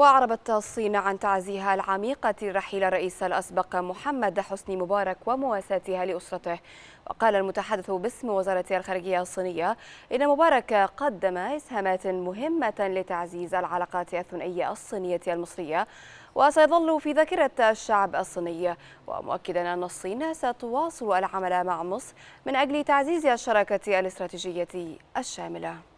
وأعربت الصين عن تعزيها العميقة رحيل الرئيس الأسبق محمد حسني مبارك ومواساتها لأسرته وقال المتحدث باسم وزارة الخارجية الصينية إن مبارك قدم إسهامات مهمة لتعزيز العلاقات الثنائية الصينية المصرية وسيظل في ذاكرة الشعب الصيني ومؤكدا أن الصين ستواصل العمل مع مصر من أجل تعزيز الشراكة الاستراتيجية الشاملة